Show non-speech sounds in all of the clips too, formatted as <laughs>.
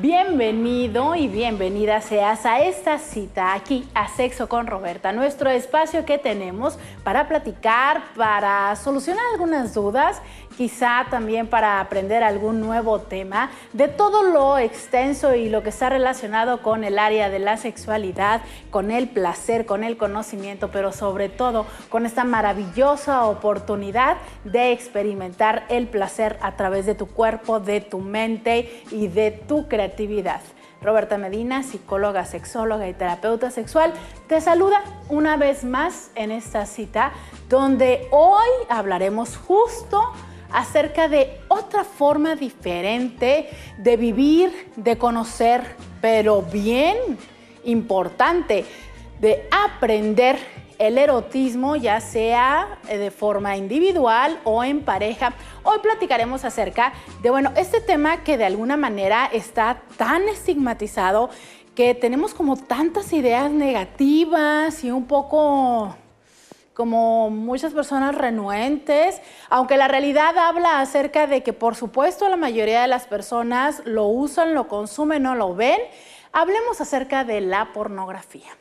Bienvenido y bienvenida seas a esta cita aquí a Sexo con Roberta, nuestro espacio que tenemos para platicar, para solucionar algunas dudas quizá también para aprender algún nuevo tema, de todo lo extenso y lo que está relacionado con el área de la sexualidad, con el placer, con el conocimiento, pero sobre todo con esta maravillosa oportunidad de experimentar el placer a través de tu cuerpo, de tu mente y de tu creatividad. Roberta Medina, psicóloga, sexóloga y terapeuta sexual, te saluda una vez más en esta cita donde hoy hablaremos justo acerca de otra forma diferente de vivir, de conocer, pero bien importante, de aprender el erotismo, ya sea eh, de forma individual o en pareja. Hoy platicaremos acerca de, bueno, este tema que de alguna manera está tan estigmatizado que tenemos como tantas ideas negativas y un poco como muchas personas renuentes, aunque la realidad habla acerca de que por supuesto la mayoría de las personas lo usan, lo consumen, o lo ven, hablemos acerca de la pornografía.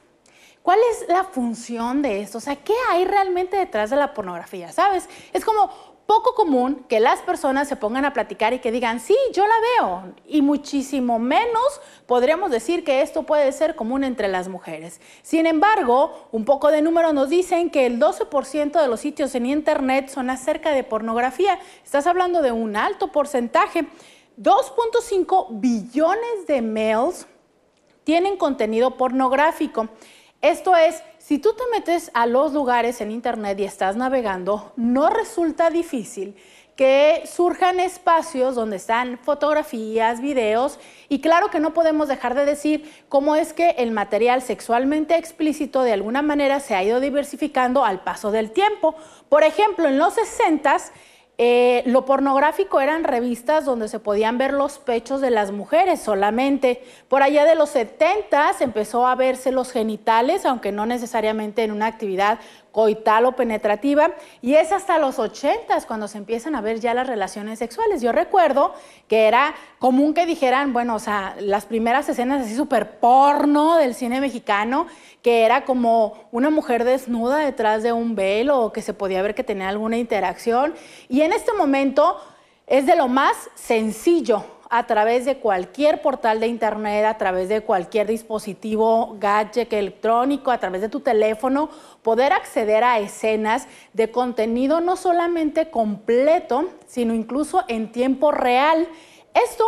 ¿Cuál es la función de esto? O sea, ¿qué hay realmente detrás de la pornografía? ¿Sabes? Es como poco común que las personas se pongan a platicar y que digan, sí, yo la veo. Y muchísimo menos podríamos decir que esto puede ser común entre las mujeres. Sin embargo, un poco de número nos dicen que el 12% de los sitios en Internet son acerca de pornografía. Estás hablando de un alto porcentaje. 2.5 billones de mails tienen contenido pornográfico. Esto es si tú te metes a los lugares en Internet y estás navegando, no resulta difícil que surjan espacios donde están fotografías, videos, y claro que no podemos dejar de decir cómo es que el material sexualmente explícito de alguna manera se ha ido diversificando al paso del tiempo. Por ejemplo, en los 60s, eh, lo pornográfico eran revistas donde se podían ver los pechos de las mujeres solamente. Por allá de los 70 empezó a verse los genitales, aunque no necesariamente en una actividad coital o penetrativa y es hasta los 80 cuando se empiezan a ver ya las relaciones sexuales. Yo recuerdo que era común que dijeran, bueno, o sea, las primeras escenas así súper porno del cine mexicano, que era como una mujer desnuda detrás de un velo o que se podía ver que tenía alguna interacción. Y en este momento es de lo más sencillo a través de cualquier portal de internet, a través de cualquier dispositivo gadget electrónico, a través de tu teléfono, poder acceder a escenas de contenido no solamente completo, sino incluso en tiempo real. Esto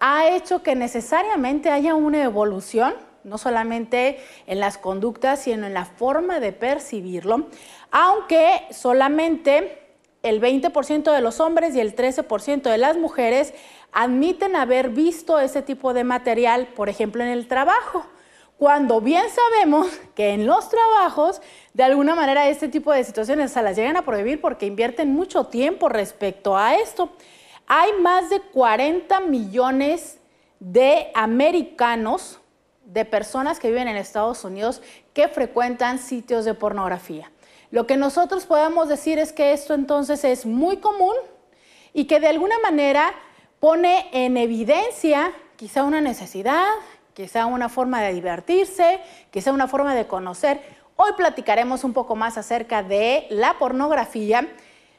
ha hecho que necesariamente haya una evolución no solamente en las conductas, sino en la forma de percibirlo, aunque solamente el 20% de los hombres y el 13% de las mujeres admiten haber visto ese tipo de material, por ejemplo, en el trabajo. Cuando bien sabemos que en los trabajos, de alguna manera, este tipo de situaciones se las llegan a prohibir porque invierten mucho tiempo respecto a esto. Hay más de 40 millones de americanos, de personas que viven en Estados Unidos, que frecuentan sitios de pornografía. Lo que nosotros podemos decir es que esto entonces es muy común y que de alguna manera pone en evidencia quizá una necesidad, quizá una forma de divertirse, quizá una forma de conocer. Hoy platicaremos un poco más acerca de la pornografía,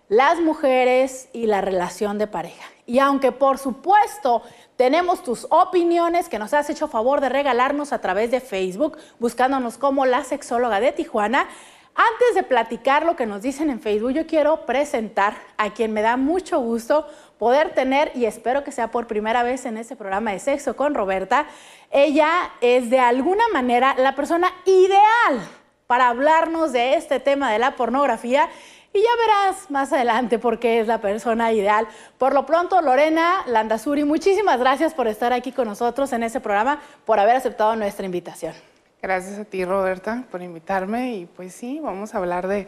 las mujeres y la relación de pareja. Y aunque por supuesto tenemos tus opiniones que nos has hecho favor de regalarnos a través de Facebook, buscándonos como la sexóloga de Tijuana, antes de platicar lo que nos dicen en Facebook, yo quiero presentar a quien me da mucho gusto poder tener, y espero que sea por primera vez en este programa de Sexo con Roberta, ella es de alguna manera la persona ideal para hablarnos de este tema de la pornografía. Y ya verás más adelante por qué es la persona ideal. Por lo pronto, Lorena Landazuri, muchísimas gracias por estar aquí con nosotros en este programa, por haber aceptado nuestra invitación. Gracias a ti, Roberta, por invitarme. Y pues sí, vamos a hablar de,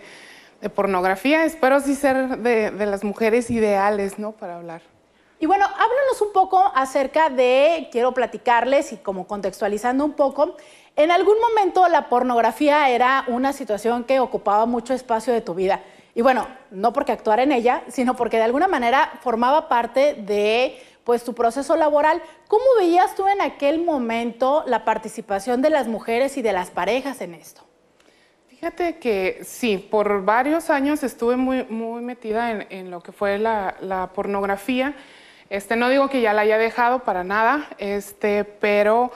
pornografía. Espero sí ser de, las mujeres ideales, ¿no? Para hablar. Y bueno, háblanos un poco acerca de, quiero platicarles y como contextualizando un poco, en algún momento la pornografía era una situación que ocupaba mucho espacio de tu vida. Y bueno, no porque actuar en ella, sino porque de alguna manera formaba parte de pues tu proceso laboral. ¿Cómo veías tú en aquel momento la participación de las mujeres y de las parejas en esto? Fíjate que sí, por varios años estuve muy, metida en, lo que fue la, pornografía. Este, no digo que ya la haya dejado para nada, este, pero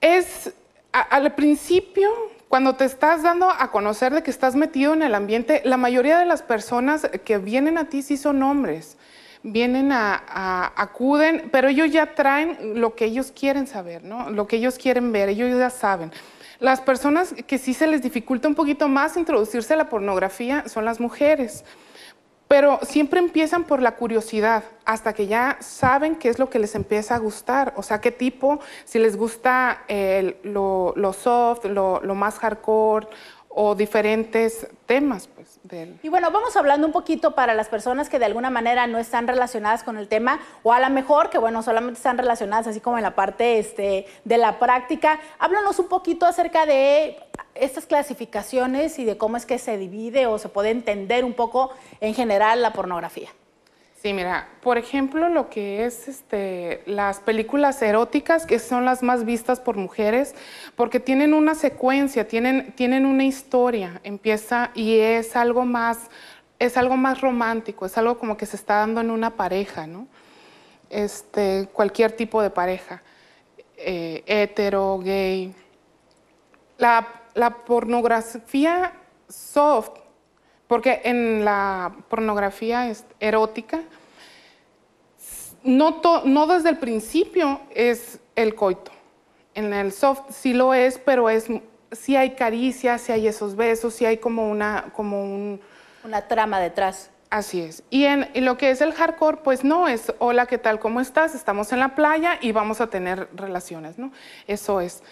es al principio, cuando te estás dando a conocer de que estás metido en el ambiente, la mayoría de las personas que vienen a ti sí son hombres vienen a, acuden, pero ellos ya traen lo que ellos quieren saber, ¿no? Lo que ellos quieren ver, ellos ya saben. Las personas que sí se les dificulta un poquito más introducirse a la pornografía son las mujeres pero siempre empiezan por la curiosidad, hasta que ya saben qué es lo que les empieza a gustar, o sea, qué tipo, si les gusta lo, soft, lo, lo, más hardcore, o diferentes temas. Pues, Y bueno, vamos hablando un poquito para las personas que de alguna manera no están relacionadas con el tema o a lo mejor que, bueno, solamente están relacionadas así como en la parte este, de la práctica. Háblanos un poquito acerca de estas clasificaciones y de cómo es que se divide o se puede entender un poco en general la pornografía. Sí, mira, por ejemplo, lo que es este, las películas eróticas, que son las más vistas por mujeres, porque tienen una secuencia, tienen, tienen una historia, empieza y es algo más, es algo más romántico, es algo como que se está dando en una pareja, ¿no? Este, cualquier tipo de pareja, eh, hetero, gay. la pornografía soft porque en la pornografía erótica, no, desde el principio es el coito. En el soft sí lo es, pero es sí hay caricias, sí hay esos besos, sí hay como una como una trama detrás. Así es. Y en lo que es el hardcore, pues no es hola, ¿qué tal? ¿Cómo estás? Estamos en la playa y vamos a tener relaciones, ¿no? Eso es.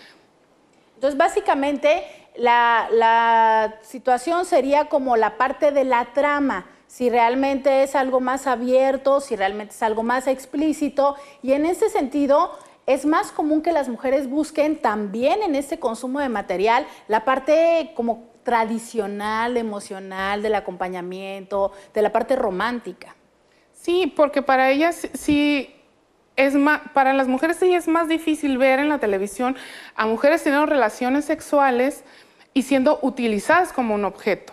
Entonces, básicamente la, situación sería como la parte de la trama si realmente es algo más abierto, si realmente es algo más explícito. Y en ese sentido, es más común que las mujeres busquen también en este consumo de material la parte como tradicional, emocional, del acompañamiento, de la parte romántica. Sí, porque para ellas sí es para las mujeres sí es más difícil ver en la televisión a mujeres teniendo relaciones sexuales y siendo utilizadas como un objeto.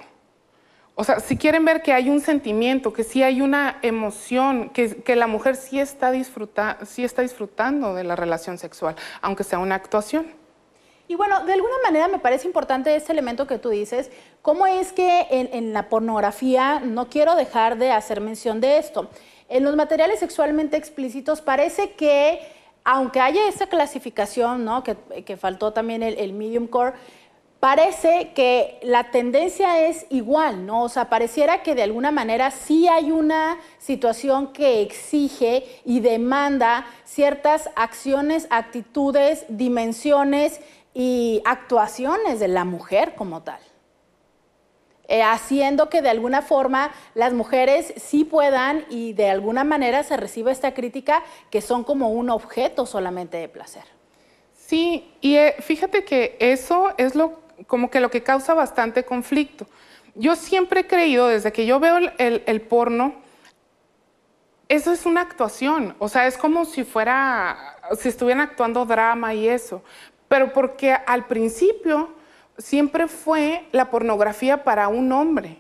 O sea, si quieren ver que hay un sentimiento, que sí hay una emoción, que, la mujer sí está, está disfrutando de la relación sexual, aunque sea una actuación. Y bueno, de alguna manera me parece importante este elemento que tú dices, cómo es que en la pornografía, no quiero dejar de hacer mención de esto, en los materiales sexualmente explícitos parece que, aunque haya esa clasificación, ¿no? que, faltó también el, medium core, parece que la tendencia es igual, ¿no? O sea, pareciera que de alguna manera sí hay una situación que exige y demanda ciertas acciones, actitudes, dimensiones y actuaciones de la mujer como tal. Eh, haciendo que de alguna forma las mujeres sí puedan y de alguna manera se reciba esta crítica que son como un objeto solamente de placer. Sí, y eh, fíjate que eso es lo, como que lo que causa bastante conflicto. Yo siempre he creído, desde que yo veo el, porno, eso es una actuación, o sea, es como si fuera, si estuvieran actuando drama y eso, pero porque al principio siempre fue la pornografía para un hombre.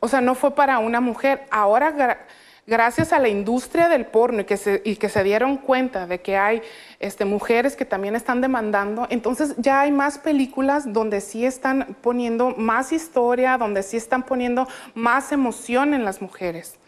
O sea, no fue para una mujer. Ahora, gracias a la industria del porno y que, se, y que se dieron cuenta de que hay este, mujeres que también están demandando, entonces ya hay más películas donde sí están poniendo más historia, donde sí están poniendo más emoción en las mujeres.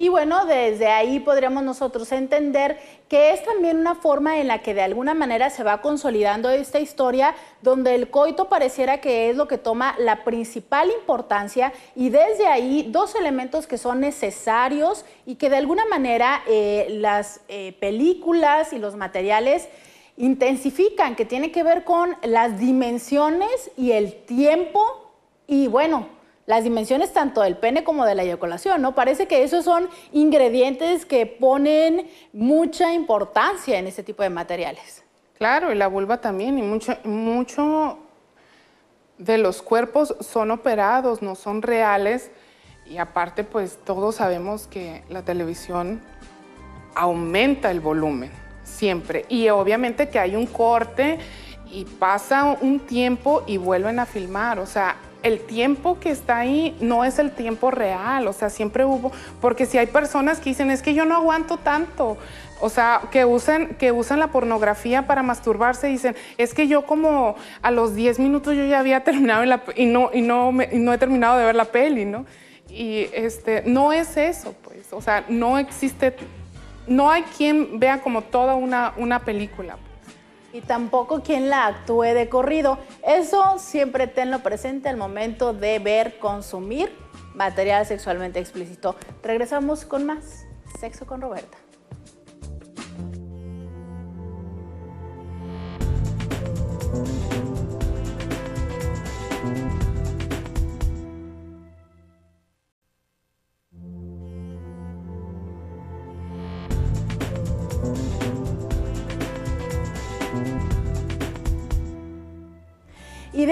Y bueno, desde ahí podríamos nosotros entender que es también una forma en la que de alguna manera se va consolidando esta historia, donde el coito pareciera que es lo que toma la principal importancia y desde ahí dos elementos que son necesarios y que de alguna manera eh, las eh, películas y los materiales intensifican, que tiene que ver con las dimensiones y el tiempo y bueno, las dimensiones tanto del pene como de la eyaculación, ¿no? Parece que esos son ingredientes que ponen mucha importancia en este tipo de materiales. Claro, y la vulva también, y mucho, mucho de los cuerpos son operados, no son reales. Y aparte, pues todos sabemos que la televisión aumenta el volumen, siempre. Y obviamente que hay un corte y pasa un tiempo y vuelven a filmar. O sea, el tiempo que está ahí no es el tiempo real, o sea, siempre hubo, porque si hay personas que dicen, es que yo no aguanto tanto, o sea, que usan, que usan la pornografía para masturbarse, dicen, es que yo como a los 10 minutos yo ya había <laughs> terminado y, no, y, no no he terminado de ver la peli, ¿no? Y este, no es eso, pues, o sea, no existe, no hay quien vea como toda una, una película y tampoco quien la actúe de corrido. Eso siempre tenlo presente al momento de ver, consumir material sexualmente explícito. Regresamos con más. Sexo con Roberta.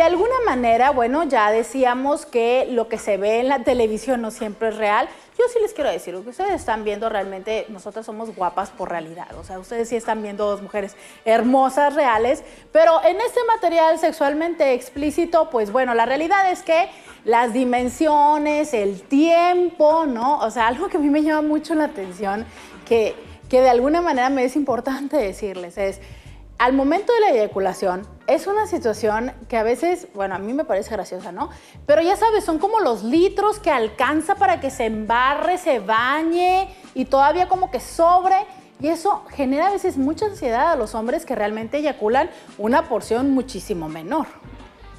De alguna manera, bueno, ya decíamos que lo que se ve en la televisión no siempre es real. Yo sí les quiero decir, lo que ustedes están viendo realmente, nosotras somos guapas por realidad. O sea, ustedes sí están viendo dos mujeres hermosas, reales. Pero en este material sexualmente explícito, pues bueno, la realidad es que las dimensiones, el tiempo, ¿no? O sea, algo que a mí me llama mucho la atención, que, que de alguna manera me es importante decirles, es al momento de la eyaculación es una situación que a veces, bueno, a mí me parece graciosa, ¿no? Pero ya sabes, son como los litros que alcanza para que se embarre, se bañe y todavía como que sobre. Y eso genera a veces mucha ansiedad a los hombres que realmente eyaculan una porción muchísimo menor.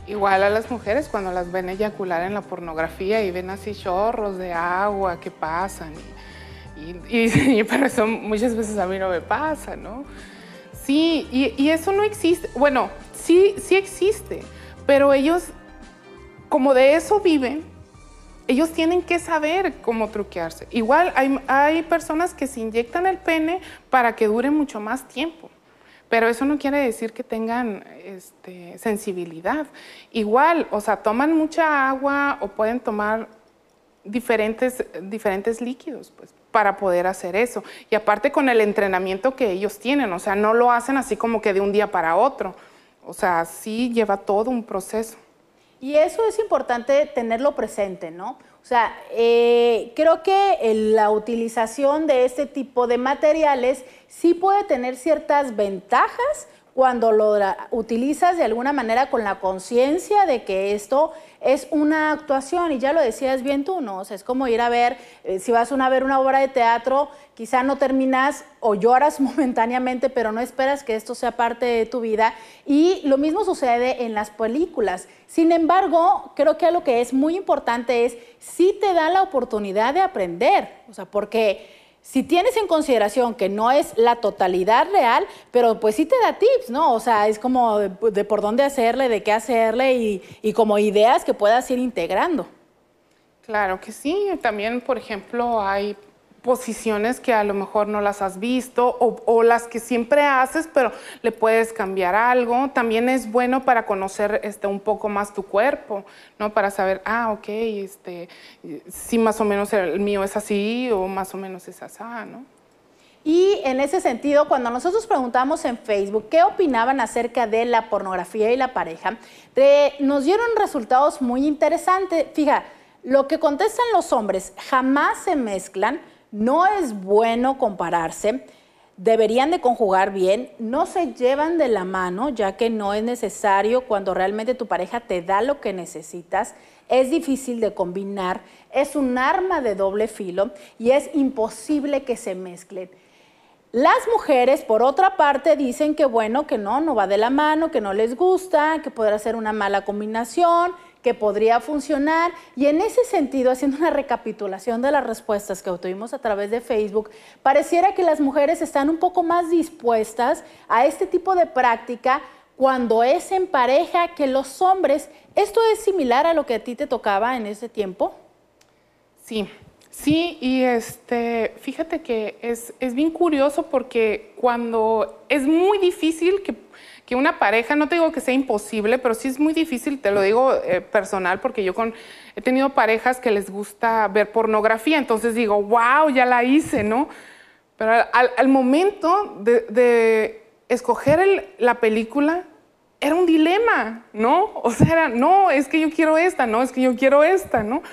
Igual a las mujeres cuando las ven eyacular en la pornografía y ven así chorros de agua que pasan. Y, dicen, <laughs> eso muchas veces a mí no me pasa, ¿no? Sí, y, eso no existe. Bueno, sí, sí existe, pero ellos, como de eso viven, ellos tienen que saber cómo truquearse. Igual hay, hay personas que se inyectan el pene para que dure mucho más tiempo pero eso no quiere decir que tengan este, sensibilidad. Igual, o sea, toman mucha agua o pueden tomar diferentes, diferentes líquidos, pues, para poder hacer eso. Y aparte con el entrenamiento que ellos tienen, o sea, no lo hacen así como que de un día para otro. O sea, sí lleva todo un proceso. Y eso es importante tenerlo presente, ¿no? O sea, eh, creo que la utilización de este tipo de materiales sí puede tener ciertas ventajas cuando lo utilizas de alguna manera con la conciencia de que esto es una actuación y ya lo decías bien tú, ¿no? O sea, es como ir a ver, eh, si vas a ver una obra de teatro, quizá no terminas o lloras <laughs> momentáneamente, pero no esperas que esto sea parte de tu vida. Y lo mismo sucede en las películas. Sin embargo, creo que lo que es muy importante es si te da la oportunidad de aprender, o sea, porque si tienes en consideración que no es la totalidad real, pero pues sí te da tips, ¿no? O sea, es como de, por dónde hacerle, de qué hacerle y, y, como ideas que puedas ir integrando. Claro que sí. También, por ejemplo, hay posiciones que a lo mejor no las has visto o, las que siempre haces, pero le puedes cambiar algo. También es bueno para conocer este, un poco más tu cuerpo, Para saber, ah, ok, este, si más o menos el mío es así o más o menos es así, Y en ese sentido, cuando nosotros preguntamos en Facebook qué opinaban acerca de la pornografía y la pareja, nos dieron resultados muy interesantes. Fija, lo que contestan los hombres, jamás se mezclan, no es bueno compararse, deberían de conjugar bien, no se llevan de la mano, ya que no es necesario cuando realmente tu pareja te da lo que necesitas, es difícil de combinar, es un arma de doble filo y es imposible que se mezclen. Las mujeres, por otra parte, dicen que bueno, que no, no va de la mano, que no les gusta, que podrá ser una mala combinación, que podría funcionar. Y en ese sentido, haciendo una recapitulación de las respuestas que obtuvimos a través de Facebook, pareciera que las mujeres están un poco más dispuestas a este tipo de práctica cuando es en pareja que los hombres. ¿Esto es similar a lo que a ti te tocaba en ese tiempo? Sí, sí, y este, fíjate que es, es bien curioso porque cuando es muy difícil que que una pareja, no te digo que sea imposible, pero sí es muy difícil, te lo digo eh, personal, porque yo he tenido parejas que les gusta ver pornografía, entonces digo, wow, ya la hice, ¿no? Pero al, momento de, escoger la película, era un dilema, ¿no? O sea, era, no, es que yo quiero esta, no, es que yo quiero esta, ¿no?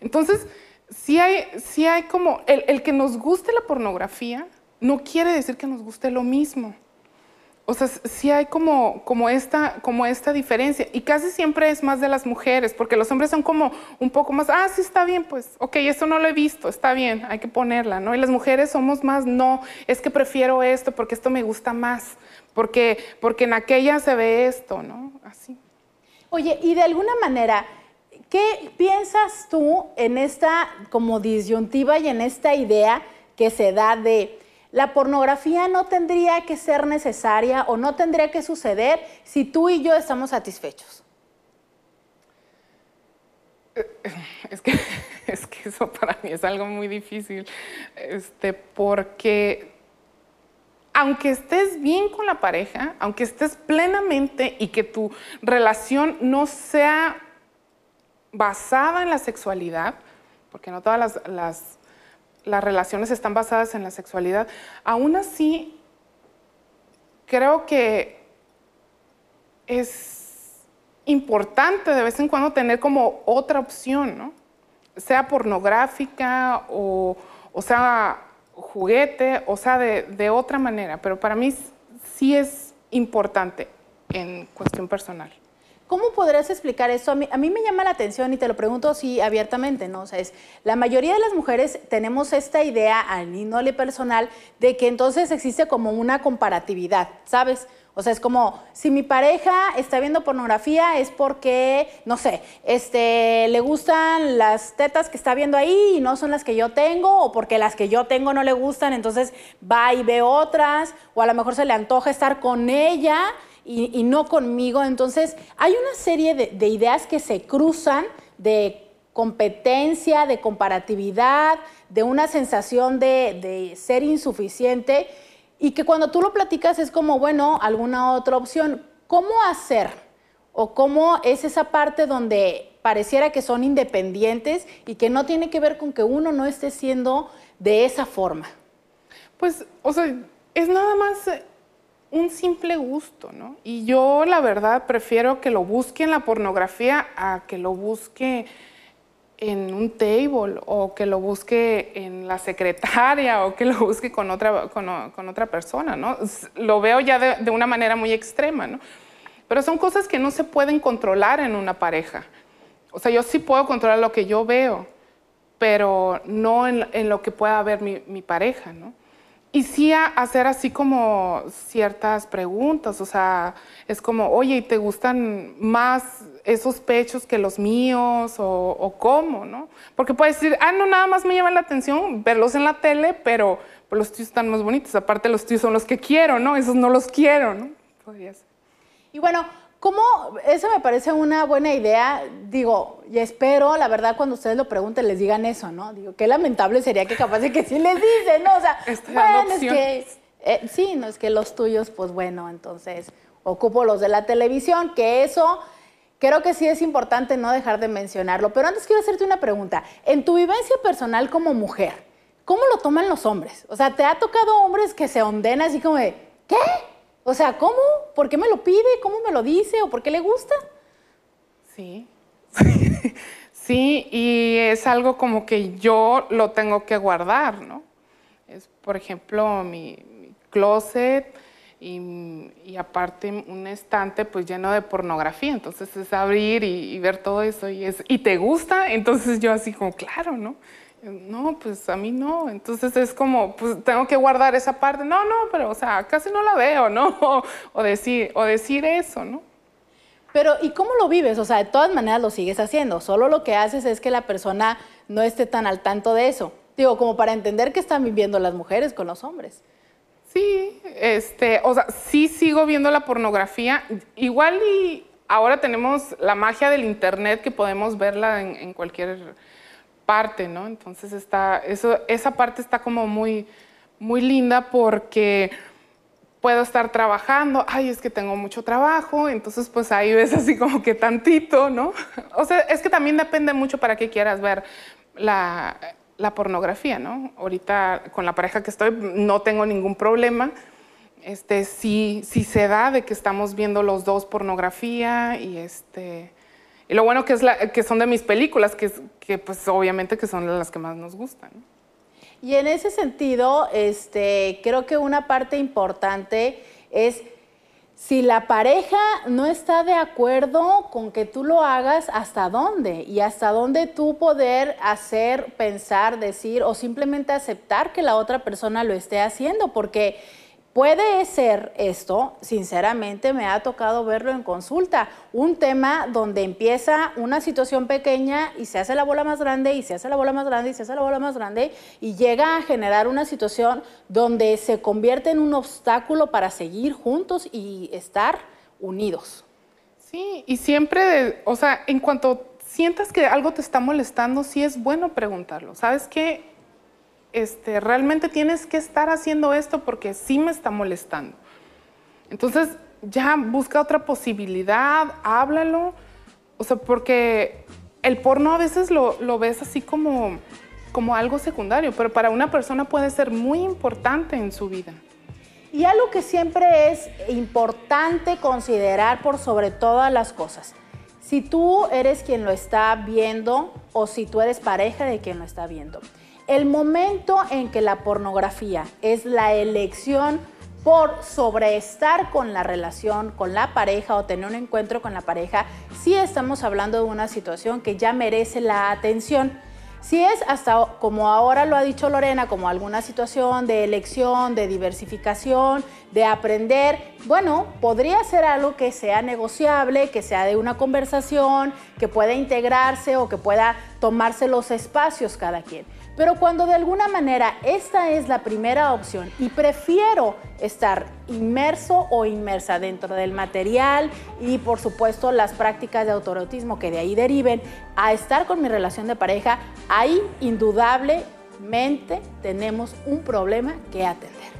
Entonces, sí hay, si hay como, el, el que nos guste la pornografía no quiere decir que nos guste lo mismo. O sea, sí hay como, esta, diferencia. Y casi siempre es más de las mujeres, porque los hombres son como un poco más, ah, sí está bien, pues, ok, esto no lo he visto, está bien, hay que ponerla, ¿no? Y las mujeres somos más, no, es que prefiero esto porque esto me gusta más, porque, porque en aquella se ve esto, ¿no? Así. Oye, y de alguna manera, ¿qué piensas tú en esta como disyuntiva y en esta idea que se da de la pornografía no tendría que ser necesaria o no tendría que suceder si tú y yo estamos satisfechos. <laughs> Es que, eso para mí es algo muy difícil, este, porque aunque estés bien con la pareja, aunque estés plenamente y que tu relación no sea basada en la sexualidad, porque no todas las las relaciones están basadas en la sexualidad, aún así creo que es importante de vez en cuando tener como otra opción, Sea pornográfica o, sea juguete, o sea de otra manera, pero para mí sí es importante en cuestión personal. ¿Cómo podrías explicar esto? A mí, me llama la atención y te lo pregunto así abiertamente, ¿no? O sea, es, la mayoría de las mujeres tenemos esta idea al índole personal de que entonces existe como una comparatividad, ¿sabes? O sea, es como, si mi pareja está viendo pornografía es porque, no sé, este, le gustan las tetas que está viendo ahí y no son las que yo tengo, o porque las que yo tengo no le gustan, entonces va y ve otras, o a lo mejor se le antoja estar con ella y, no conmigo. Entonces, hay una serie de, ideas que se cruzan de competencia, de comparatividad, de una sensación de, de, ser insuficiente y que cuando tú lo platicas es como, bueno, alguna otra opción. ¿Cómo hacer? ¿O cómo es esa parte donde pareciera que son independientes y que no tiene que ver con que uno no esté siendo de esa forma? Pues, o sea, es nada más un simple gusto, ¿no? Y yo la verdad prefiero que lo busque en la pornografía a que lo busque en un table o que lo busque en la secretaria o que lo busque con otra, con, otra persona, ¿no? Lo veo ya de, una manera muy extrema, ¿no? Pero son cosas que no se pueden controlar en una pareja. O sea, yo sí puedo controlar lo que yo veo, pero no en, lo que pueda ver mi pareja, ¿no? Y sí a hacer así como ciertas preguntas, o sea, es como, oye, ¿y te gustan más esos pechos que los míos o, cómo, no? Porque puedes decir, ah, no, nada más me llama la atención verlos en la tele, pero los tuyos están más bonitos, aparte los tuyos son los que quiero, ¿no? Esos no los quiero, ¿no? Podría ser. Y bueno, ¿Cómo? Esa me parece una buena idea, digo, y espero, la verdad, cuando ustedes lo pregunten, les digan eso, ¿no? Digo, qué lamentable sería que capaz de que sí les dicen, ¿no? O sea, <laughs> bueno, es que, eh, sí, no, es que los tuyos, pues bueno, entonces ocupo los de la televisión, que eso creo que sí es importante no dejar de mencionarlo. Pero antes quiero hacerte una pregunta. En tu vivencia personal como mujer, ¿cómo lo toman los hombres? O sea, ¿te ha tocado hombres que se onden así como de, ¿qué? O sea, ¿cómo? ¿Por qué me lo pide? ¿Cómo me lo dice? ¿O por qué le gusta? Sí. <laughs> Sí, y es algo como que yo lo tengo que guardar, ¿no? Es, por ejemplo, mi, closet y, aparte un estante pues lleno de pornografía. Entonces es abrir y ver todo eso y, es, y te gusta. Entonces yo así como, claro, ¿no? no, pues a mí no. Entonces es como, pues tengo que guardar esa parte. No, no, pero o sea, casi no la veo, ¿no? <laughs> O, decir, o decir eso, ¿no? Pero, ¿y cómo lo vives? O sea, de todas maneras lo sigues haciendo. Solo lo que haces es que la persona no esté tan al tanto de eso. Digo, como para entender que están viviendo las mujeres con los hombres. Sí, este, o sea, sí sigo viendo la pornografía. Igual y ahora tenemos la magia del internet que podemos verla en, en cualquier ¿no? Entonces está, eso, esa parte está como muy, muy linda porque puedo estar trabajando, ay, es que tengo mucho trabajo, entonces pues ahí ves así como que tantito, ¿no? <laughs> O sea, es que también depende mucho para qué quieras ver la, pornografía, ¿no? Ahorita con la pareja que estoy no tengo ningún problema. Este, se da de que estamos viendo los dos pornografía y este y lo bueno que, es la, que son de mis películas, que, pues obviamente que son las que más nos gustan. Y en ese sentido, este, creo que una parte importante es si la pareja no está de acuerdo con que tú lo hagas, ¿hasta dónde? Y hasta dónde tú poder hacer, pensar, decir o simplemente aceptar que la otra persona lo esté haciendo, porque Puede ser esto, sinceramente me ha tocado verlo en consulta, un tema donde empieza una situación pequeña y se hace la bola más grande y se hace la bola más grande y se hace la bola más grande y llega a generar una situación donde se convierte en un obstáculo para seguir juntos y estar unidos. Sí, y siempre, o sea, en cuanto sientas que algo te está molestando, sí es bueno preguntarlo. ¿Sabes qué? Este, realmente tienes que estar haciendo esto porque sí me está molestando. Entonces, ya busca otra posibilidad, háblalo. O sea, porque el porno a veces lo, ves así como, como algo secundario, pero para una persona puede ser muy importante en su vida. Y algo que siempre es importante considerar por sobre todas las cosas. Si tú eres quien lo está viendo o si tú eres pareja de quien lo está viendo. El momento en que la pornografía es la elección por sobreestar con la relación, con la pareja o tener un encuentro con la pareja, sí estamos hablando de una situación que ya merece la atención. Si es hasta, como ahora lo ha dicho Lorena, como alguna situación de elección, de diversificación, de aprender, bueno, podría ser algo que sea negociable, que sea de una conversación, que pueda integrarse o que pueda tomarse los espacios cada quien. Pero cuando de alguna manera esta es la primera opción y prefiero estar inmerso o inmersa dentro del material y por supuesto las prácticas de autorotismo que de ahí deriven a estar con mi relación de pareja, ahí indudablemente tenemos un problema que atender.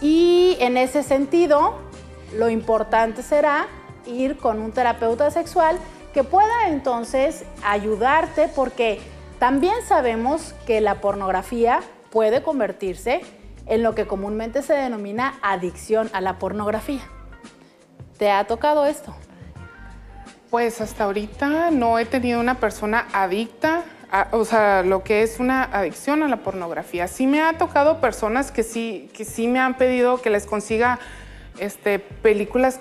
Y en ese sentido, lo importante será ir con un terapeuta sexual que pueda entonces ayudarte porque también sabemos que la pornografía puede convertirse en lo que comúnmente se denomina adicción a la pornografía. ¿Te ha tocado esto? Pues hasta ahorita no he tenido una persona adicta, o sea, lo que es una adicción a la pornografía. Sí me ha tocado personas que sí, que sí me han pedido que les consiga este, películas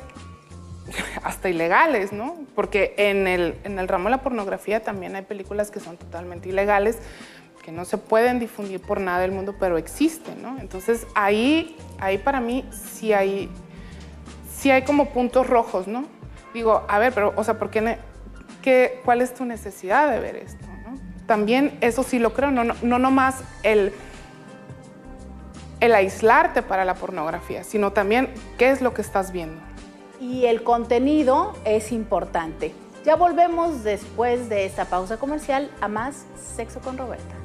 <laughs> hasta ilegales, ¿no? Porque en el, en el ramo de la pornografía también hay películas que son totalmente ilegales, que no se pueden difundir por nada del mundo, pero existen, ¿no? Entonces ahí, ahí para mí sí hay, hay como puntos rojos, ¿no? Digo, a ver, pero, o sea, ¿por qué, qué, ¿cuál es tu necesidad de ver esto? También eso sí lo creo, no, no, no nomás el, el aislarte para la pornografía, sino también qué es lo que estás viendo y el contenido es importante. Ya volvemos después de esta pausa comercial a más Sexo con Roberta.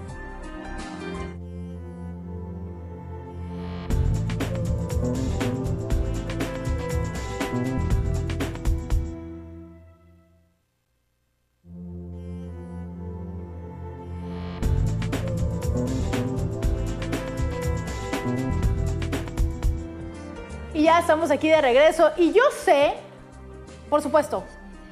ya estamos aquí de regreso y yo sé, por supuesto,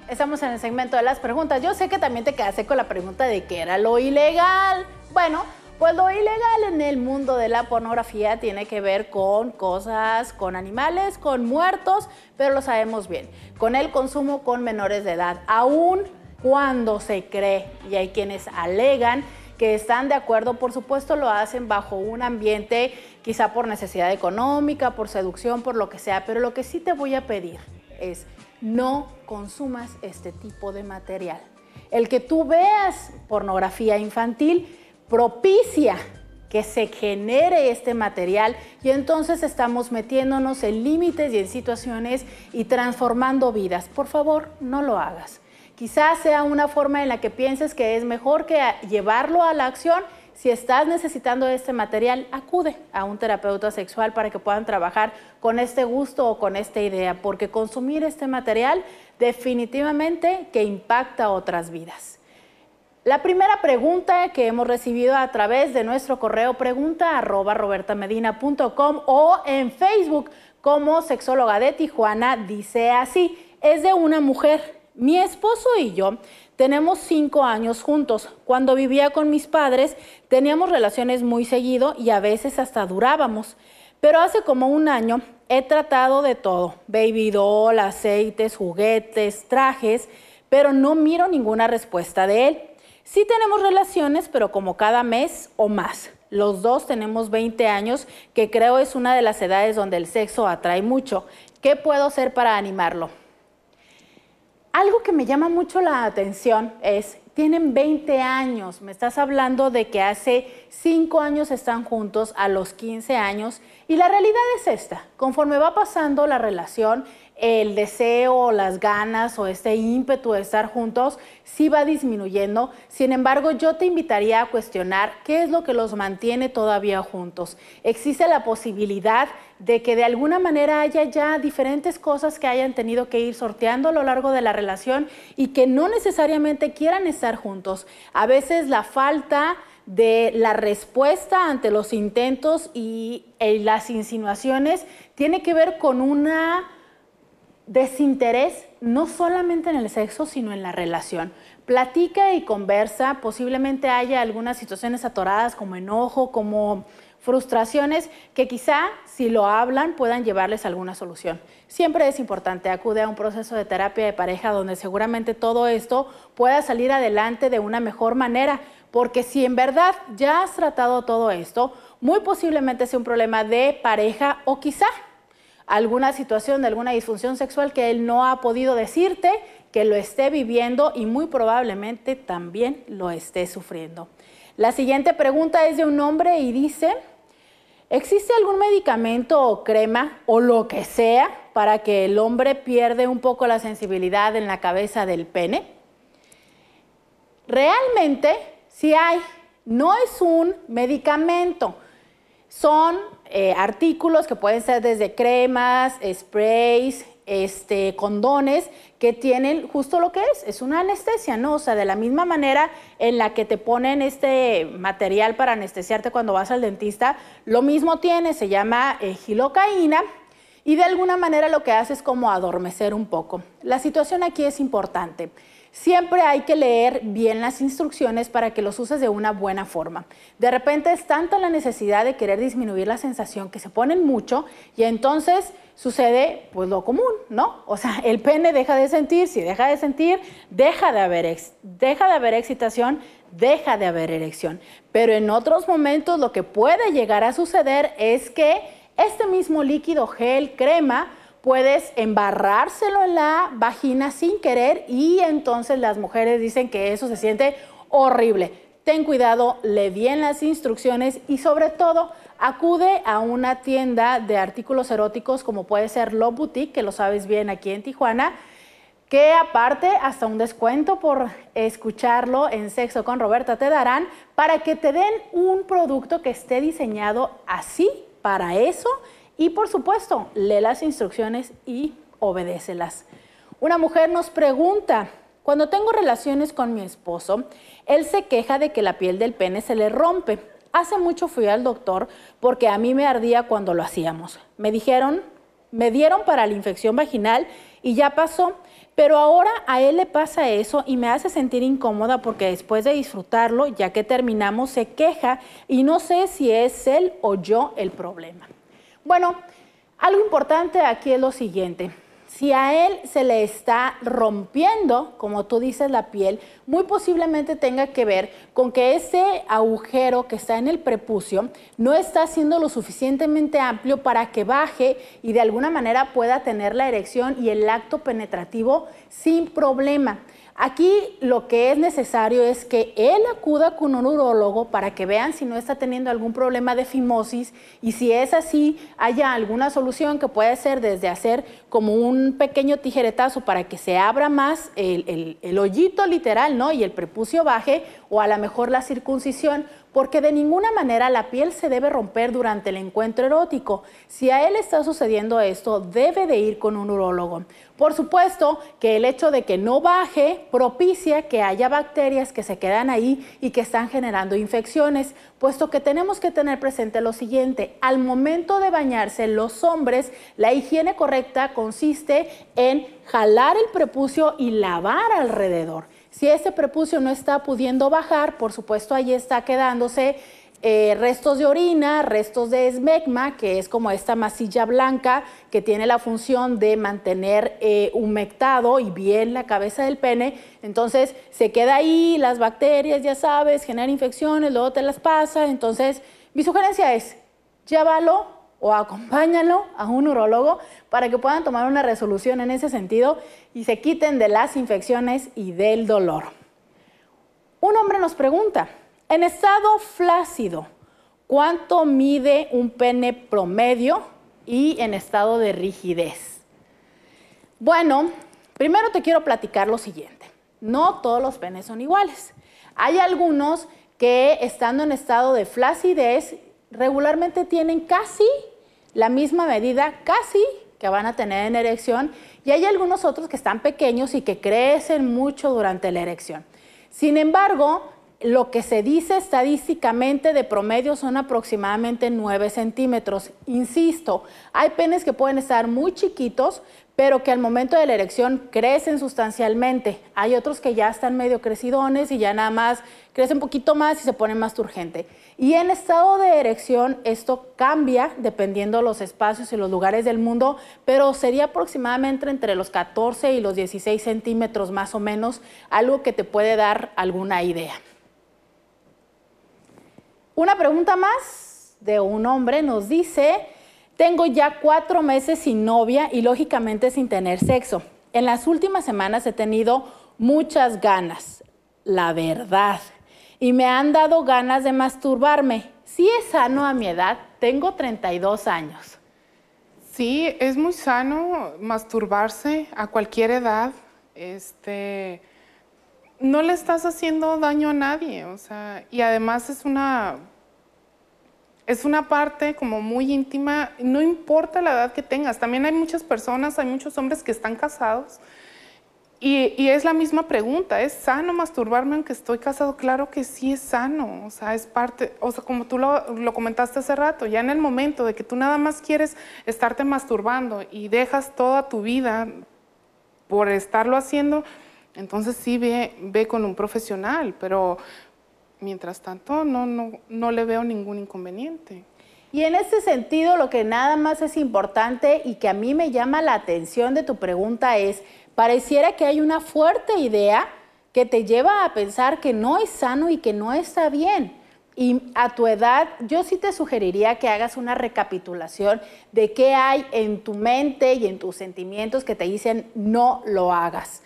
estamos en el segmento de las preguntas. Yo sé que también te quedaste con la pregunta de qué era lo ilegal. Bueno, pues lo ilegal en el mundo de la pornografía tiene que ver con cosas, con animales, con muertos, pero lo sabemos bien, con el consumo con menores de edad, aún cuando se cree, y hay quienes alegan que están de acuerdo, por supuesto lo hacen bajo un ambiente quizá por necesidad económica, por seducción, por lo que sea, pero lo que sí te voy a pedir es no consumas este tipo de material. El que tú veas pornografía infantil propicia que se genere este material y entonces estamos metiéndonos en límites y en situaciones y transformando vidas. Por favor, no lo hagas. Quizás sea una forma en la que pienses que es mejor que llevarlo a la acción si estás necesitando este material, acude a un terapeuta sexual para que puedan trabajar con este gusto o con esta idea, porque consumir este material definitivamente que impacta otras vidas. La primera pregunta que hemos recibido a través de nuestro correo pregunta arroba robertamedina.com o en Facebook como sexóloga de Tijuana dice así, es de una mujer. Mi esposo y yo tenemos cinco años juntos. Cuando vivía con mis padres teníamos relaciones muy seguido y a veces hasta durábamos. Pero hace como un año he tratado de todo, baby doll, aceites, juguetes, trajes, pero no miro ninguna respuesta de él. Sí tenemos relaciones, pero como cada mes o más. Los dos tenemos 20 años, que creo es una de las edades donde el sexo atrae mucho. ¿Qué puedo hacer para animarlo? Algo que me llama mucho la atención es, tienen 20 años, me estás hablando de que hace 5 años están juntos, a los 15 años, y la realidad es esta, conforme va pasando la relación, el deseo o las ganas o este ímpetu de estar juntos sí va disminuyendo. Sin embargo, yo te invitaría a cuestionar qué es lo que los mantiene todavía juntos. Existe la posibilidad de que de alguna manera haya ya diferentes cosas que hayan tenido que ir sorteando a lo largo de la relación y que no necesariamente quieran estar juntos. A veces la falta de la respuesta ante los intentos y eh, las insinuaciones tiene que ver con una desinterés no solamente en el sexo, sino en la relación. Platica y conversa, posiblemente haya algunas situaciones atoradas como enojo, como frustraciones que quizá si lo hablan puedan llevarles alguna solución. Siempre es importante acude a un proceso de terapia de pareja donde seguramente todo esto pueda salir adelante de una mejor manera, porque si en verdad ya has tratado todo esto, muy posiblemente sea un problema de pareja o quizá alguna situación de alguna disfunción sexual que él no ha podido decirte que lo esté viviendo y muy probablemente también lo esté sufriendo. La siguiente pregunta es de un hombre y dice, ¿existe algún medicamento o crema o lo que sea para que el hombre pierde un poco la sensibilidad en la cabeza del pene? Realmente, si hay, no es un medicamento, son eh, artículos que pueden ser desde cremas, sprays, este, condones que tienen justo lo que es, es una anestesia, ¿no? O sea, de la misma manera en la que te ponen este material para anestesiarte cuando vas al dentista, lo mismo tiene, se llama eh, y de alguna manera lo que hace es como adormecer un poco. La situación aquí es importante. Siempre hay que leer bien las instrucciones para que los uses de una buena forma. De repente es tanta la necesidad de querer disminuir la sensación que se ponen mucho y entonces sucede pues lo común, ¿no? O sea, el pene deja de sentir, si deja de sentir, deja de haber, deja de haber excitación, deja de haber erección. Pero en otros momentos lo que puede llegar a suceder es que este mismo líquido gel crema puedes embarrárselo en la vagina sin querer y entonces las mujeres dicen que eso se siente horrible. Ten cuidado, lee bien las instrucciones y sobre todo acude a una tienda de artículos eróticos como puede ser Love Boutique, que lo sabes bien aquí en Tijuana, que aparte hasta un descuento por escucharlo en Sexo con Roberta te darán para que te den un producto que esté diseñado así para eso y por supuesto, lee las instrucciones y obedécelas. Una mujer nos pregunta, cuando tengo relaciones con mi esposo, él se queja de que la piel del pene se le rompe. Hace mucho fui al doctor porque a mí me ardía cuando lo hacíamos. Me dijeron, me dieron para la infección vaginal y ya pasó, pero ahora a él le pasa eso y me hace sentir incómoda porque después de disfrutarlo, ya que terminamos, se queja y no sé si es él o yo el problema. Bueno, algo importante aquí es lo siguiente. Si a él se le está rompiendo, como tú dices, la piel, muy posiblemente tenga que ver con que ese agujero que está en el prepucio no está siendo lo suficientemente amplio para que baje y de alguna manera pueda tener la erección y el acto penetrativo sin problema. Aquí lo que es necesario es que él acuda con un urologo para que vean si no está teniendo algún problema de fimosis y si es así, haya alguna solución que puede ser desde hacer como un pequeño tijeretazo para que se abra más el, hoyito literal, ¿no? Y el prepucio baje o a lo mejor la circuncisión porque de ninguna manera la piel se debe romper durante el encuentro erótico. Si a él está sucediendo esto, debe de ir con un urólogo. Por supuesto que el hecho de que no baje propicia que haya bacterias que se quedan ahí y que están generando infecciones, puesto que tenemos que tener presente lo siguiente, al momento de bañarse los hombres, la higiene correcta consiste en jalar el prepucio y lavar alrededor. Si este prepucio no está pudiendo bajar, por supuesto ahí está quedándose eh, restos de orina, restos de esmegma, que es como esta masilla blanca que tiene la función de mantener eh, humectado y bien la cabeza del pene. Entonces se queda ahí, las bacterias, ya sabes, generan infecciones, luego te las pasa. Entonces mi sugerencia es, llévalo o acompáñalo a un urólogo para que puedan tomar una resolución en ese sentido y se quiten de las infecciones y del dolor. Un hombre nos pregunta, en estado flácido, ¿cuánto mide un pene promedio y en estado de rigidez? Bueno, primero te quiero platicar lo siguiente. No todos los penes son iguales. Hay algunos que estando en estado de flacidez regularmente tienen casi la misma medida casi que van a tener en erección y hay algunos otros que están pequeños y que crecen mucho durante la erección. Sin embargo, lo que se dice estadísticamente de promedio son aproximadamente 9 centímetros. Insisto, hay penes que pueden estar muy chiquitos, pero que al momento de la erección crecen sustancialmente. Hay otros que ya están medio crecidones y ya nada más crecen un poquito más y se ponen más turgente. Y en estado de erección esto cambia dependiendo los espacios y los lugares del mundo, pero sería aproximadamente entre los 14 y los 16 centímetros más o menos, algo que te puede dar alguna idea. Una pregunta más de un hombre nos dice, tengo ya cuatro meses sin novia y lógicamente sin tener sexo. En las últimas semanas he tenido muchas ganas, la verdad, y me han dado ganas de masturbarme. ¿Sí es sano a mi edad, tengo 32 años. Sí, es muy sano masturbarse a cualquier edad. Este, no le estás haciendo daño a nadie, o sea, y además es una es una parte como muy íntima, no importa la edad que tengas. También hay muchas personas, hay muchos hombres que están casados y, es la misma pregunta, ¿es sano masturbarme aunque estoy casado? Claro que sí es sano, o sea, es parte, o sea, como tú lo, comentaste hace rato, ya en el momento de que tú nada más quieres estarte masturbando y dejas toda tu vida por estarlo haciendo, entonces sí ve con un profesional, pero mientras tanto no, le veo ningún inconveniente. Y en este sentido, lo que nada más es importante y que a mí me llama la atención de tu pregunta es, pareciera que hay una fuerte idea que te lleva a pensar que no es sano y que no está bien. Y a tu edad, yo sí te sugeriría que hagas una recapitulación de qué hay en tu mente y en tus sentimientos que te dicen no lo hagas.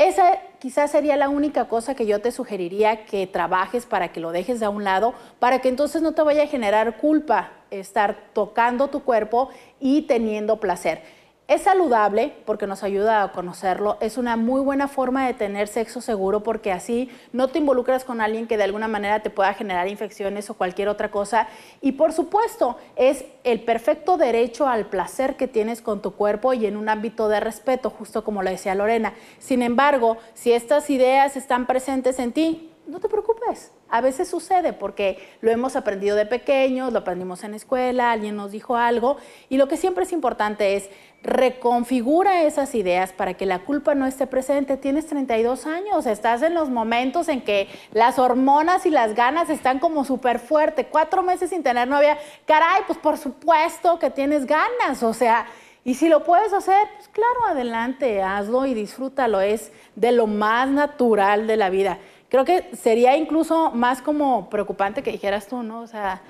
Esa quizás sería la única cosa que yo te sugeriría que trabajes para que lo dejes a un lado, para que entonces no te vaya a generar culpa estar tocando tu cuerpo y teniendo placer. Es saludable porque nos ayuda a conocerlo, es una muy buena forma de tener sexo seguro porque así no te involucras con alguien que de alguna manera te pueda generar infecciones o cualquier otra cosa. Y por supuesto, es el perfecto derecho al placer que tienes con tu cuerpo y en un ámbito de respeto, justo como lo decía Lorena. Sin embargo, si estas ideas están presentes en ti, no te preocupes. A veces sucede porque lo hemos aprendido de pequeños, lo aprendimos en escuela, alguien nos dijo algo y lo que siempre es importante es reconfigura esas ideas para que la culpa no esté presente. Tienes 32 años, estás en los momentos en que las hormonas y las ganas están como súper fuerte. Cuatro meses sin tener novia, caray, pues por supuesto que tienes ganas, o sea... Y si lo puedes hacer, pues claro, adelante, hazlo y disfrútalo. Es de lo más natural de la vida creo que sería incluso más como preocupante que dijeras tú, ¿no? O sea,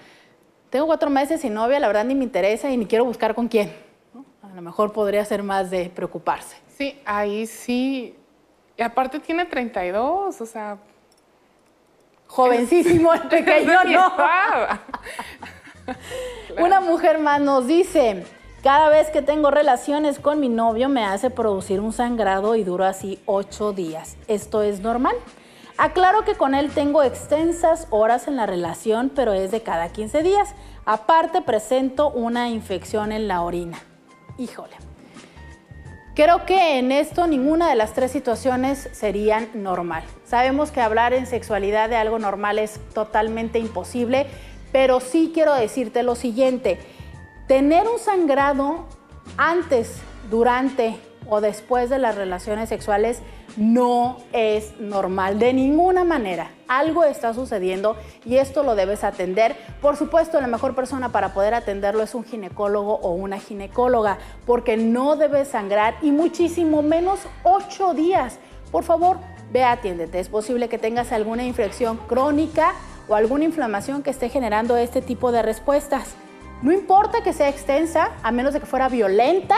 tengo cuatro meses sin novia, la verdad ni me interesa y ni quiero buscar con quién. A lo mejor podría ser más de preocuparse. Sí, ahí sí. Y aparte tiene 32, o sea... Jovencísimo, el pequeño, <laughs> ¿no? <laughs> Una mujer más nos dice, cada vez que tengo relaciones con mi novio me hace producir un sangrado y duro así ocho días. ¿Esto es normal? Aclaro que con él tengo extensas horas en la relación, pero es de cada 15 días. Aparte presento una infección en la orina. Híjole. Creo que en esto ninguna de las tres situaciones serían normal. Sabemos que hablar en sexualidad de algo normal es totalmente imposible, pero sí quiero decirte lo siguiente. Tener un sangrado antes, durante o después de las relaciones sexuales no es normal de ninguna manera. Algo está sucediendo y esto lo debes atender. Por supuesto, la mejor persona para poder atenderlo es un ginecólogo o una ginecóloga, porque no debes sangrar y muchísimo menos ocho días. Por favor, ve atiéndete. Es posible que tengas alguna infección crónica o alguna inflamación que esté generando este tipo de respuestas. No importa que sea extensa, a menos de que fuera violenta,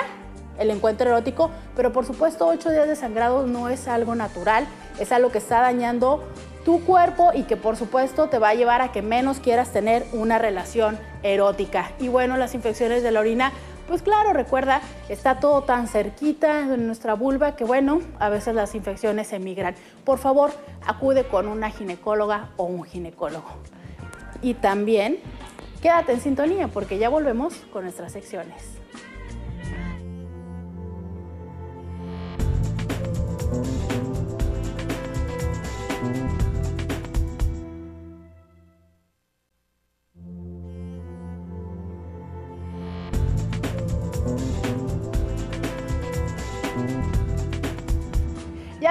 el encuentro erótico, pero por supuesto ocho días de sangrado no es algo natural, es algo que está dañando tu cuerpo y que por supuesto te va a llevar a que menos quieras tener una relación erótica. Y bueno, las infecciones de la orina, pues claro, recuerda, está todo tan cerquita en nuestra vulva que bueno, a veces las infecciones emigran. Por favor, acude con una ginecóloga o un ginecólogo. Y también quédate en sintonía porque ya volvemos con nuestras secciones. Thank you.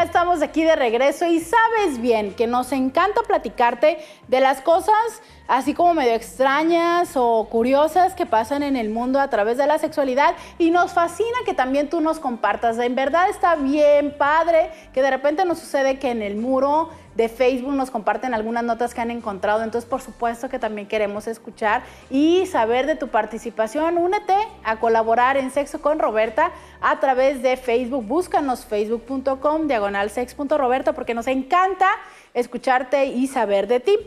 estamos aquí de regreso y sabes bien que nos encanta platicarte de las cosas así como medio extrañas o curiosas que pasan en el mundo a través de la sexualidad y nos fascina que también tú nos compartas. En verdad está bien padre que de repente nos sucede que en el muro de Facebook nos comparten algunas notas que han encontrado. Entonces, por supuesto que también queremos escuchar y saber de tu participación. Únete a colaborar en Sexo con Roberta a través de Facebook. Búscanos facebook.com diagonal porque nos encanta escucharte y saber de ti.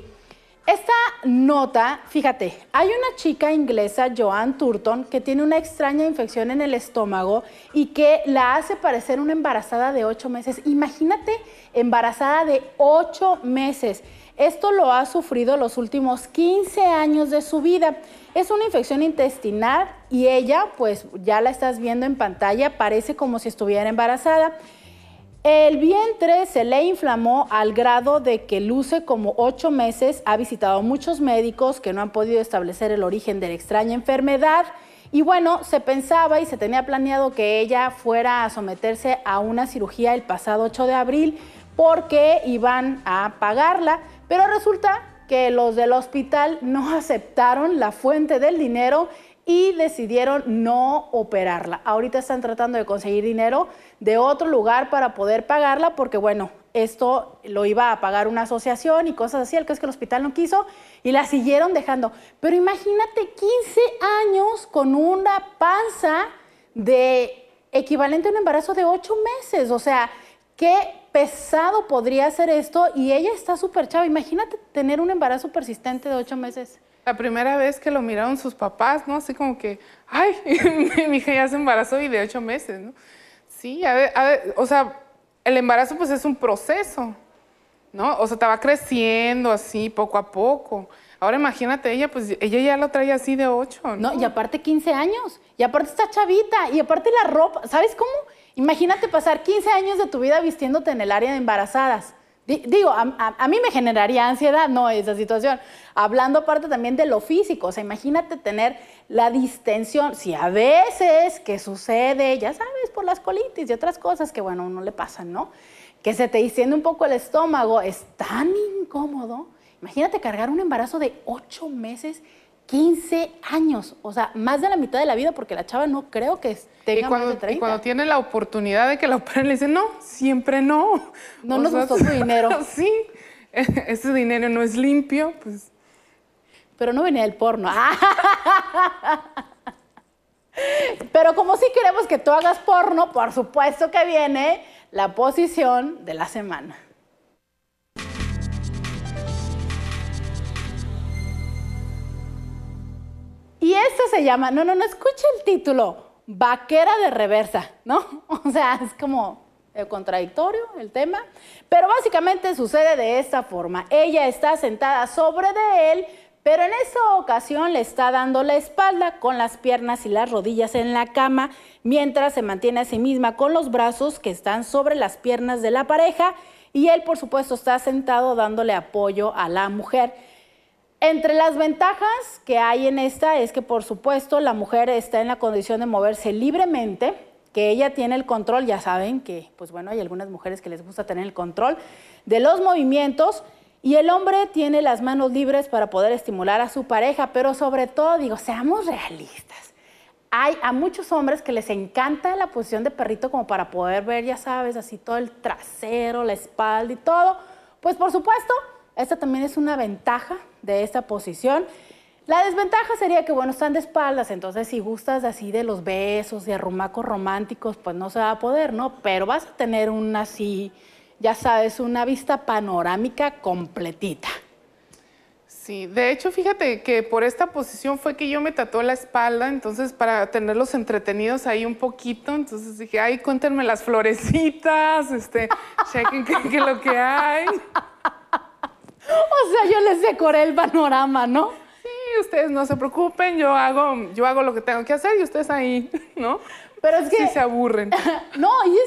Esta nota, fíjate, hay una chica inglesa, Joanne Turton, que tiene una extraña infección en el estómago y que la hace parecer una embarazada de ocho meses. Imagínate, embarazada de ocho meses. Esto lo ha sufrido los últimos 15 años de su vida. Es una infección intestinal y ella, pues ya la estás viendo en pantalla, parece como si estuviera embarazada. El vientre se le inflamó al grado de que luce como ocho meses. Ha visitado muchos médicos que no han podido establecer el origen de la extraña enfermedad. Y bueno, se pensaba y se tenía planeado que ella fuera a someterse a una cirugía el pasado 8 de abril porque iban a pagarla. Pero resulta que los del hospital no <laughs> aceptaron la fuente del dinero y decidieron no operarla. Ahorita están tratando de conseguir dinero de otro lugar para poder pagarla porque, bueno, esto lo iba a pagar una asociación y cosas así, el que es que el hospital no quiso y la siguieron dejando. Pero imagínate 15 años con una panza de equivalente a un embarazo de 8 meses, o sea, qué pesado podría ser esto y ella está súper chava. Imagínate tener un embarazo persistente de 8 meses. La primera vez que lo miraron sus papás, ¿no? Así como que, ay, <laughs> mi hija ya se embarazó y de ocho meses, ¿no? Sí, o sea, el embarazo pues es un proceso, ¿no? O sea, estaba creciendo así poco a poco. Ahora imagínate, ella, pues ella ya lo trae así de ocho, ¿no? No, y aparte 15 años, y aparte está chavita, y aparte la ropa, ¿sabes cómo? Imagínate pasar 15 años de tu vida vistiéndote en el área de embarazadas. Digo, a, mí me generaría ansiedad, no, esa situación. Hablando aparte también de lo físico, o sea, imagínate tener la distensión, si a veces que sucede, ya sabes, por las colitis y otras cosas que, bueno, no le pasan, ¿no? Que se te distiende un poco el estómago, es tan incómodo. Imagínate cargar un embarazo de ocho meses 15 años, o sea, más de la mitad de la vida, porque la chava no creo que tenga cuando, más de 30. Y cuando tiene la oportunidad de que la operen, le dicen, no, siempre no. No nos gustó su dinero. <laughs> sí, <laughs> ese dinero no es limpio, pues. Pero no venía del porno. <laughs> Pero como si queremos que tú hagas porno, por supuesto que viene la posición de la semana. Y esto se llama, no, no, no, escucha el título, vaquera de reversa, ¿no? <laughs> O sea, es como eh, contradictorio el tema, pero básicamente sucede de esta forma. Ella está sentada sobre de él, pero en esa ocasión le está dando la espalda con las piernas y las rodillas en la cama, mientras se mantiene a sí misma con los brazos que están sobre las piernas de la pareja y él por supuesto está sentado dándole apoyo a la mujer. Entre las ventajas que hay en esta es que, por supuesto, la mujer está en la condición de moverse libremente, que ella tiene el control, ya saben que, pues bueno, hay algunas mujeres que les gusta tener el control de los movimientos y el hombre tiene las manos libres para poder estimular a su pareja, pero sobre todo, digo, seamos realistas. Hay a muchos hombres que les encanta la posición de perrito como para poder ver, ya sabes, así todo el trasero, la espalda y todo. Pues por supuesto, esta también es una ventaja de esta posición. La desventaja sería que, bueno, están de espaldas, entonces si gustas así de los besos, y arrumacos románticos, pues no se va a poder, ¿no? Pero vas a tener una así, ya sabes, una vista panorámica completita. Sí, de hecho, fíjate que por esta posición fue que yo me tatué la espalda, entonces para tenerlos entretenidos ahí un poquito, entonces dije, ay, cuéntenme las florecitas, este, chequen qué, es lo que hay. O sea, yo les decoré el panorama, ¿no? Sí, ustedes no se preocupen, yo hago, yo hago lo que tengo que hacer y ustedes ahí, ¿no? Pero es que... Sí se aburren. <laughs> no, y es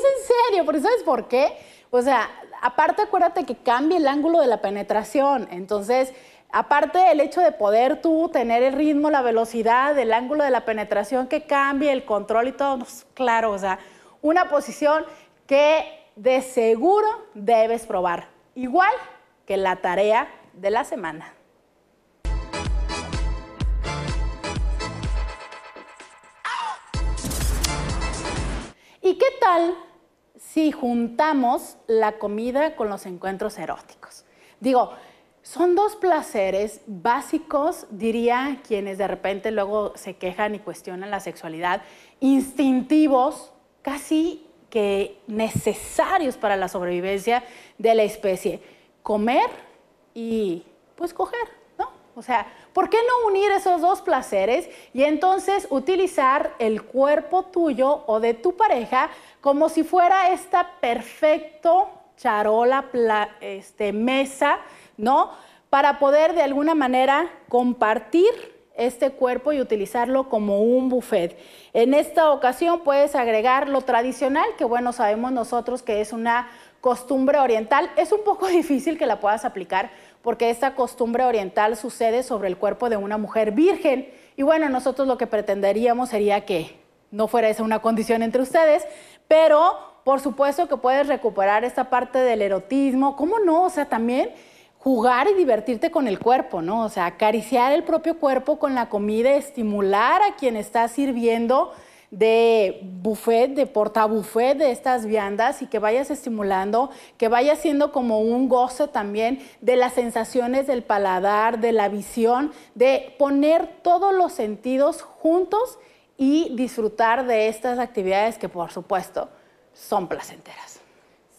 en serio, porque ¿sabes por qué? O sea, aparte acuérdate que cambia el ángulo de la penetración, entonces... Aparte el hecho de poder tú tener el ritmo, la velocidad, el ángulo de la penetración que cambie, el control y todo, pues, claro, o sea, una posición que de seguro debes probar. Igual que la tarea de la semana. ¿Y qué tal si juntamos la comida con los encuentros eróticos? Digo, son dos placeres básicos, diría quienes de repente luego se quejan y cuestionan la sexualidad, instintivos, casi que necesarios para la sobrevivencia de la especie comer y pues coger, ¿no? O sea, ¿por qué no unir esos dos placeres y entonces utilizar el cuerpo tuyo o de tu pareja como si fuera esta perfecto charola, este, mesa, ¿no? Para poder de alguna manera compartir este cuerpo y utilizarlo como un buffet. En esta ocasión puedes agregar lo tradicional, que bueno, sabemos nosotros que es una costumbre oriental. Es un poco <laughs> difícil que la puedas aplicar porque esta costumbre oriental sucede sobre el cuerpo de una mujer virgen. Y bueno, nosotros lo que pretenderíamos sería que no fuera esa una condición entre ustedes, pero por supuesto que puedes recuperar esta parte del erotismo, ¿cómo no? O sea, también jugar y divertirte con el cuerpo, ¿no? O sea, acariciar el propio cuerpo con la comida, estimular a quien está sirviendo, de buffet, de portabuffet de estas viandas y que vayas estimulando, que vaya siendo como un goce también de las sensaciones del paladar, de la visión, de poner todos los sentidos juntos y disfrutar de estas actividades que por supuesto son placenteras.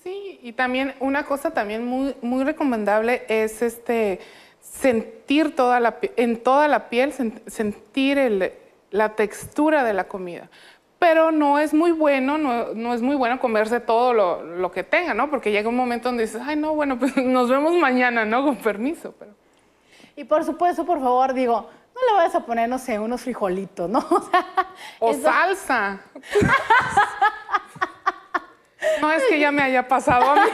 Sí, y también una cosa también muy, muy recomendable es este sentir toda la en toda la piel, sentir el, la textura de la comida. Pero no es muy bueno, no, es muy bueno comerse todo lo, que tenga, ¿no? Porque llega un momento donde dices, ay, no, bueno, <laughs> pues nos vemos mañana, ¿no? Con permiso. Pero... Y por supuesto, por favor, digo, no le vayas a poner, no sé, unos frijolitos, ¿no? <laughs> O, salsa. <laughs> no es que ya me haya pasado a mí.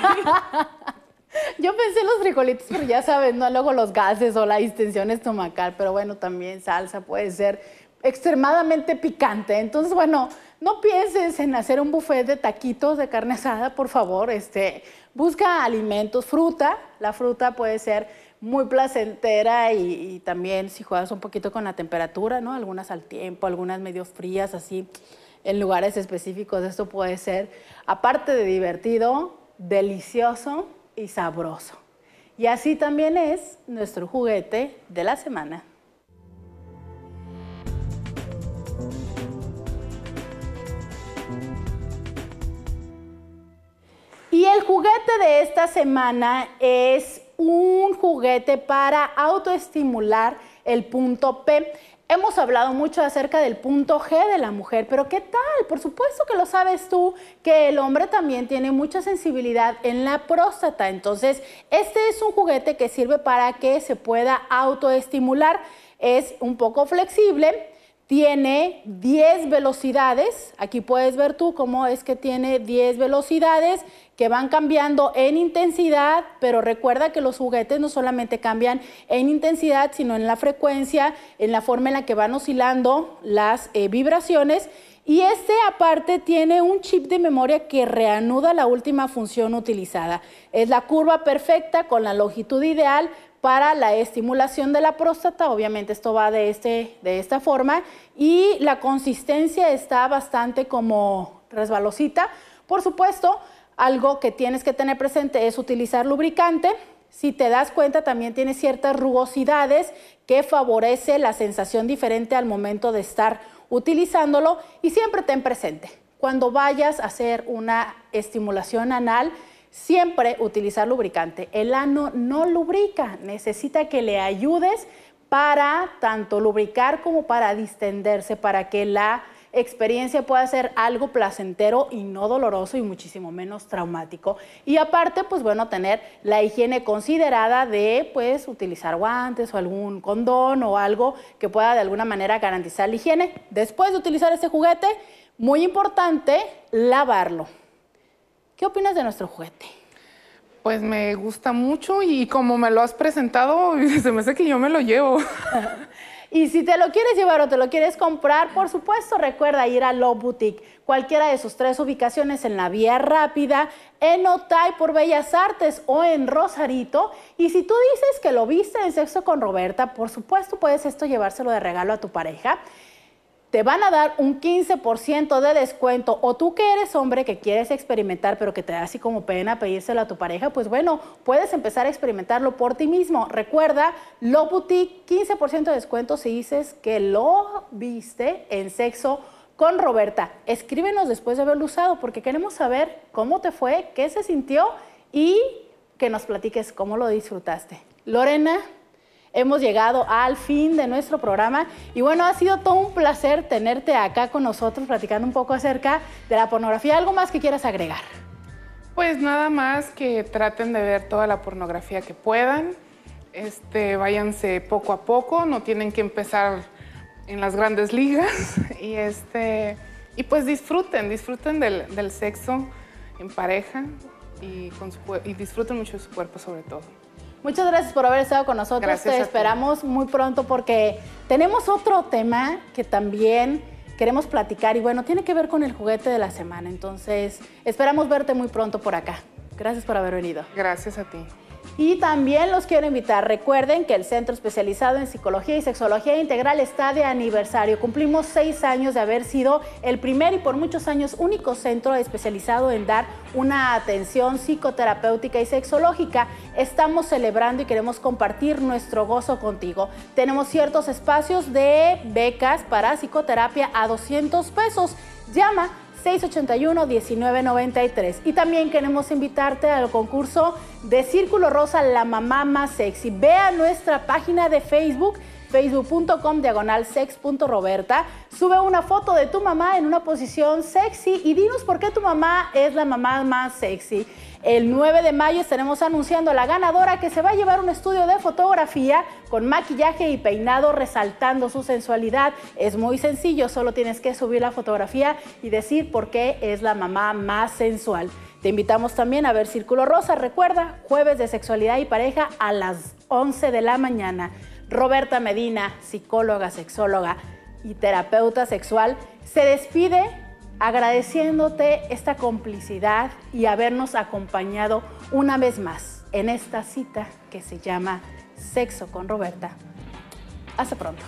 Yo pensé en los frijolitos, pero ya sabes, ¿no? Luego los gases o la distensión estomacal, pero bueno, también salsa puede ser extremadamente picante. Entonces, bueno, no pienses en hacer un buffet de taquitos de carne asada, por favor. Este, busca alimentos, fruta. La fruta puede ser muy placentera y, y también si juegas un poquito con la temperatura, ¿no? Algunas al tiempo, algunas medio frías, así, en lugares específicos. Esto puede ser, aparte de divertido, delicioso y sabroso. Y así también es nuestro juguete de la semana. Y el juguete de esta semana es un juguete para autoestimular el punto P. Hemos hablado mucho acerca del punto G de la mujer, pero ¿qué tal? Por supuesto que lo sabes tú, que el hombre también tiene mucha sensibilidad en la próstata. Entonces, este es un juguete que sirve para que se pueda autoestimular. Es un poco flexible, tiene 10 velocidades. Aquí puedes ver tú cómo es que tiene 10 velocidades que van cambiando en intensidad, pero recuerda que los juguetes no solamente cambian en intensidad, sino en la frecuencia, en la forma en la que van oscilando las eh, vibraciones. Y este aparte tiene un chip de memoria que reanuda la última función utilizada. Es la curva perfecta con la longitud ideal para la estimulación de la próstata. Obviamente esto va de, este, de esta forma y la consistencia está bastante como resbalosita. Por supuesto, algo que tienes que tener presente es utilizar lubricante. Si te das cuenta, también tiene ciertas rugosidades que favorece la sensación diferente al momento de estar utilizándolo. Y siempre ten presente, cuando vayas a hacer una estimulación anal, siempre utilizar lubricante. El ano no lubrica, necesita que le ayudes para tanto lubricar como para distenderse, para que la experiencia pueda ser algo placentero y no doloroso y muchísimo menos traumático. Y aparte, pues bueno, tener la higiene considerada de pues utilizar guantes o algún condón o algo que pueda de alguna manera garantizar la higiene. Después de utilizar este juguete, muy importante, lavarlo. ¿Qué opinas de nuestro juguete? Pues me gusta mucho y como me lo has presentado, <laughs> se me hace que yo me lo llevo. <laughs> Y si te lo quieres llevar o te lo quieres comprar, por supuesto recuerda ir a Love Boutique, cualquiera de sus tres ubicaciones en la Vía Rápida, en Otay por Bellas Artes o en Rosarito. Y si tú dices que lo viste en sexo con Roberta, por supuesto puedes esto llevárselo de regalo a tu pareja te van a dar un 15% de descuento o tú que eres hombre que quieres experimentar pero que te da así como pena pedírselo a tu pareja, pues bueno, puedes empezar a experimentarlo por ti mismo. Recuerda, Lo Boutique, 15% de descuento si dices que lo viste en sexo con Roberta. Escríbenos después de haberlo usado porque queremos saber cómo te fue, qué se sintió y que nos platiques cómo lo disfrutaste. Lorena, Hemos llegado al fin de nuestro programa y bueno, ha sido todo un placer tenerte acá con nosotros platicando un poco acerca de la pornografía. ¿Algo más que quieras agregar? Pues nada más que traten de ver toda la pornografía que puedan, este, váyanse poco a poco, no tienen que empezar en las grandes ligas <laughs> y, este, y pues disfruten, disfruten del, sexo en pareja y, y disfruten mucho de su cuerpo sobre todo. Muchas gracias por haber estado con nosotros. Te esperamos muy pronto porque tenemos otro tema que también queremos platicar y bueno, tiene que ver con el juguete de la semana. Entonces, esperamos verte muy pronto por acá. Gracias por haber venido. Gracias a ti. Y también los quiero invitar, recuerden que el Centro Especializado en Psicología y Sexología Integral está de aniversario. Cumplimos seis años de haber sido el primer y por muchos años único centro especializado en dar una atención psicoterapéutica y sexológica. Estamos celebrando y queremos compartir nuestro gozo contigo. Tenemos ciertos espacios de becas para psicoterapia a 200 pesos. Llama 681-1993. Y también queremos invitarte al concurso de Círculo Rosa, la mamá más sexy. Ve a nuestra página de Facebook facebook.com diagonal Sube una foto de tu mamá en una posición sexy y dinos por qué tu mamá es la mamá más sexy. El 9 de mayo estaremos anunciando a la ganadora que se va a llevar un estudio de fotografía con maquillaje y peinado resaltando su sensualidad. Es muy sencillo, solo tienes que subir la fotografía y decir por qué es la mamá más sensual. Te invitamos también a ver Círculo Rosa, recuerda, jueves de sexualidad y pareja a las 11 de la mañana. Roberta Medina, psicóloga, sexóloga y terapeuta sexual, se despide agradeciéndote esta complicidad y habernos acompañado una vez más en esta cita que se llama Sexo con Roberta. Hasta pronto.